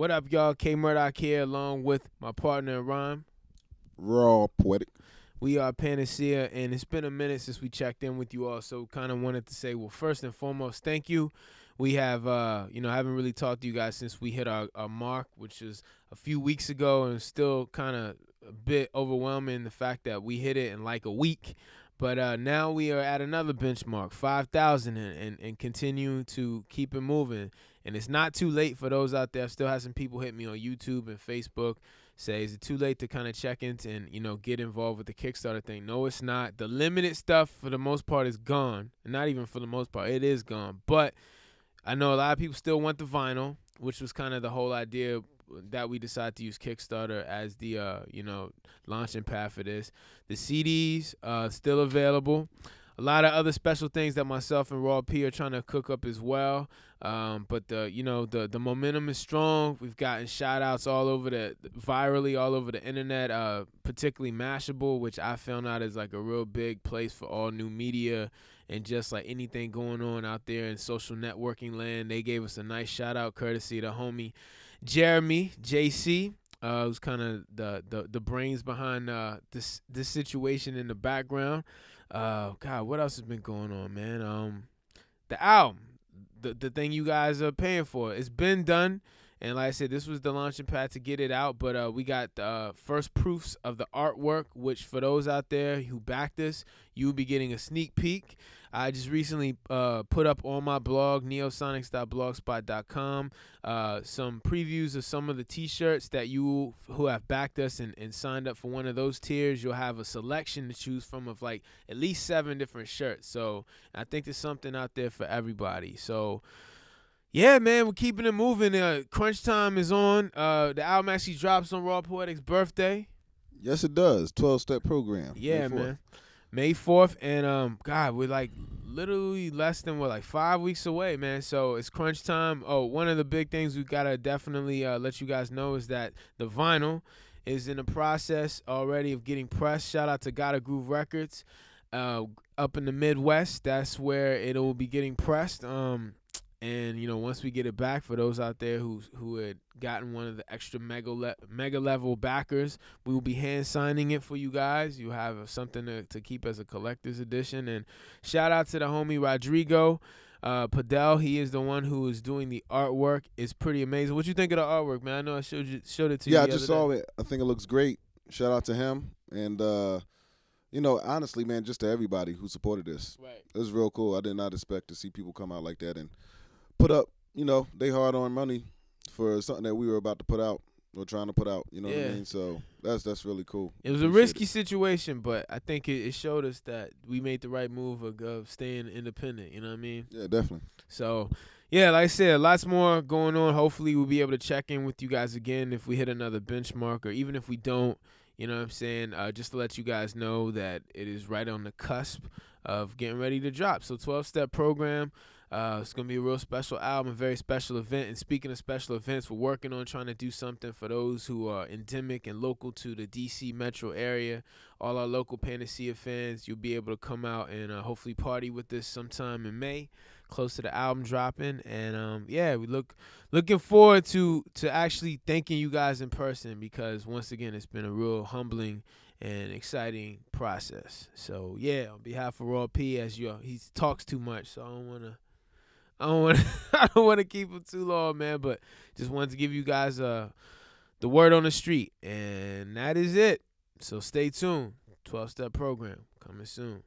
What up, y'all? K Murdoch here, along with my partner Rhyme. Raw poetic. We are Panacea, and it's been a minute since we checked in with you all. So, kind of wanted to say, well, first and foremost, thank you. We have, uh, you know, I haven't really talked to you guys since we hit our, our mark, which is a few weeks ago, and still kind of a bit overwhelming the fact that we hit it in like a week. But uh, now we are at another benchmark, 5,000, and, and, and continue to keep it moving. And it's not too late for those out there. I still have some people hit me on YouTube and Facebook say, is it too late to kind of check in and, you know, get involved with the Kickstarter thing? No, it's not. The limited stuff, for the most part, is gone. Not even for the most part, it is gone. But I know a lot of people still want the vinyl, which was kind of the whole idea that we decided to use Kickstarter as the uh, you know launching pad for this. The CDs uh, still available. A lot of other special things that myself and Raw P are trying to cook up as well. Um, but the you know the the momentum is strong. We've gotten shout outs all over the virally all over the internet, uh, particularly Mashable, which I found out is like a real big place for all new media and just like anything going on out there in social networking land. They gave us a nice shout out courtesy to homie Jeremy JC, uh, who's kind of the, the the brains behind uh, this this situation in the background. Uh, God, what else has been going on, man? Um, the album, the the thing you guys are paying for, it's been done. And like I said, this was the launching pad to get it out. But uh, we got the uh, first proofs of the artwork, which for those out there who backed us, you'll be getting a sneak peek. I just recently uh, put up on my blog, neosonics.blogspot.com, uh, some previews of some of the t shirts that you who have backed us and, and signed up for one of those tiers. You'll have a selection to choose from of like at least seven different shirts. So I think there's something out there for everybody. So, yeah, man, we're keeping it moving. Uh, Crunch Time is on. Uh, the album actually drops on Raw Poetic's birthday. Yes, it does. Twelve step program. Yeah, May man. May fourth, and um, God, we're like literally less than what like five weeks away, man. So it's crunch time. Oh, one of the big things we gotta definitely uh, let you guys know is that the vinyl is in the process already of getting pressed. Shout out to Gotta Groove Records, uh, up in the Midwest. That's where it'll be getting pressed. Um, and you know, once we get it back, for those out there who who had gotten one of the extra mega le- mega level backers, we will be hand signing it for you guys. You have something to, to keep as a collector's edition. And shout out to the homie Rodrigo uh, Padel. He is the one who is doing the artwork. It's pretty amazing. What you think of the artwork, man? I know I showed you, showed it to yeah, you. Yeah, I just saw day. it. I think it looks great. Shout out to him and. uh you know, honestly, man, just to everybody who supported this. Right. It was real cool. I did not expect to see people come out like that and put up, you know, they hard on money for something that we were about to put out or trying to put out. You know yeah. what I mean? So that's that's really cool. It was Appreciate a risky it. situation, but I think it, it, showed us that we made the right move of, of staying independent. You know what I mean? Yeah, definitely. So. Yeah, like I said, lots more going on. Hopefully, we'll be able to check in with you guys again if we hit another benchmark, or even if we don't, you know what I'm saying? Uh, just to let you guys know that it is right on the cusp of getting ready to drop. So, 12 step program. Uh, it's gonna be a real special album, a very special event. And speaking of special events, we're working on trying to do something for those who are endemic and local to the DC metro area. All our local Panacea fans, you'll be able to come out and uh, hopefully party with us sometime in May, close to the album dropping. And um, yeah, we look looking forward to to actually thanking you guys in person because once again, it's been a real humbling and exciting process. So yeah, on behalf of Raw P, as you he talks too much, so I don't wanna I don't want I don't want to keep them too long, man. But just wanted to give you guys uh the word on the street, and that is it. So stay tuned. Twelve step program coming soon.